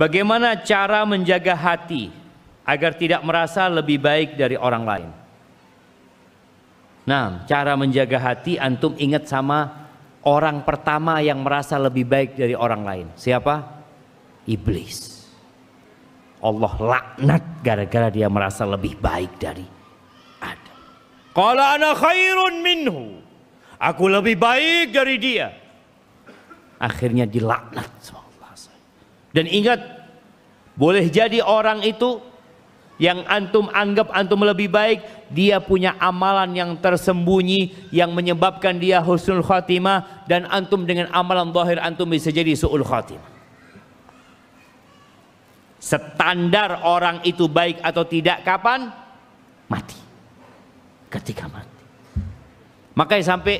Bagaimana cara menjaga hati agar tidak merasa lebih baik dari orang lain? Nah, cara menjaga hati antum ingat sama orang pertama yang merasa lebih baik dari orang lain. Siapa? Iblis. Allah laknat gara-gara dia merasa lebih baik dari Adam. Kalau anak khairun minhu. Aku lebih baik dari dia. Akhirnya dilaknat semua. Dan ingat, boleh jadi orang itu yang antum anggap antum lebih baik, dia punya amalan yang tersembunyi yang menyebabkan dia husnul khatimah dan antum dengan amalan zahir antum bisa jadi suul khatimah. Standar orang itu baik atau tidak kapan? Mati. Ketika mati. Makanya sampai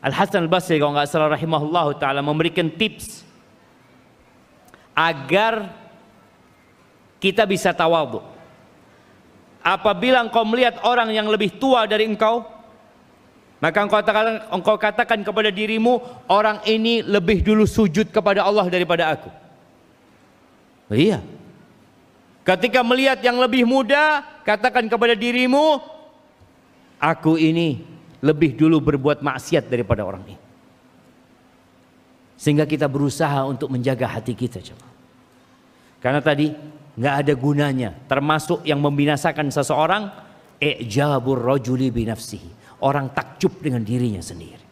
Al Hasan Al Basri kalau nggak salah rahimahullah taala memberikan tips agar kita bisa tawadhu. Apabila engkau melihat orang yang lebih tua dari engkau, maka engkau katakan, engkau katakan kepada dirimu, orang ini lebih dulu sujud kepada Allah daripada aku. Iya. Ketika melihat yang lebih muda, katakan kepada dirimu, aku ini lebih dulu berbuat maksiat daripada orang ini. Sehingga kita berusaha untuk menjaga hati kita. coba Karena tadi nggak ada gunanya. Termasuk yang membinasakan seseorang. Ejabur rojuli binafsihi. Orang takjub dengan dirinya sendiri.